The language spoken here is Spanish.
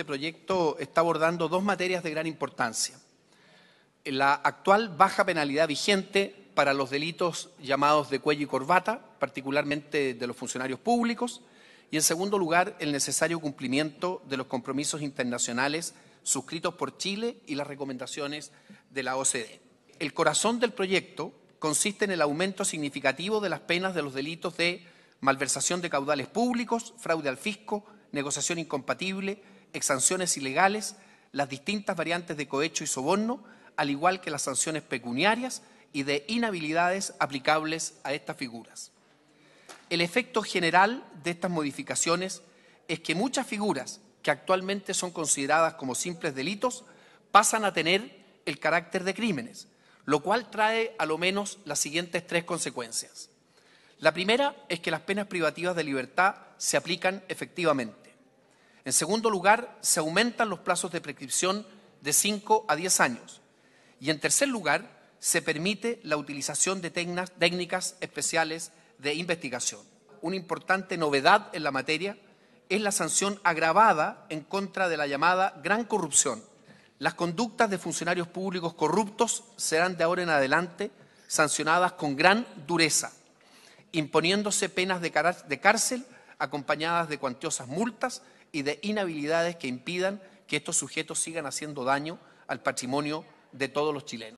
este proyecto está abordando dos materias de gran importancia. La actual baja penalidad vigente para los delitos llamados de cuello y corbata, particularmente de los funcionarios públicos, y en segundo lugar, el necesario cumplimiento de los compromisos internacionales suscritos por Chile y las recomendaciones de la OCDE. El corazón del proyecto consiste en el aumento significativo de las penas de los delitos de malversación de caudales públicos, fraude al fisco, negociación incompatible, exanciones ilegales, las distintas variantes de cohecho y soborno, al igual que las sanciones pecuniarias y de inhabilidades aplicables a estas figuras. El efecto general de estas modificaciones es que muchas figuras que actualmente son consideradas como simples delitos pasan a tener el carácter de crímenes, lo cual trae a lo menos las siguientes tres consecuencias. La primera es que las penas privativas de libertad se aplican efectivamente. En segundo lugar, se aumentan los plazos de prescripción de 5 a 10 años. Y en tercer lugar, se permite la utilización de técnicas especiales de investigación. Una importante novedad en la materia es la sanción agravada en contra de la llamada gran corrupción. Las conductas de funcionarios públicos corruptos serán de ahora en adelante sancionadas con gran dureza, imponiéndose penas de cárcel acompañadas de cuantiosas multas y de inhabilidades que impidan que estos sujetos sigan haciendo daño al patrimonio de todos los chilenos.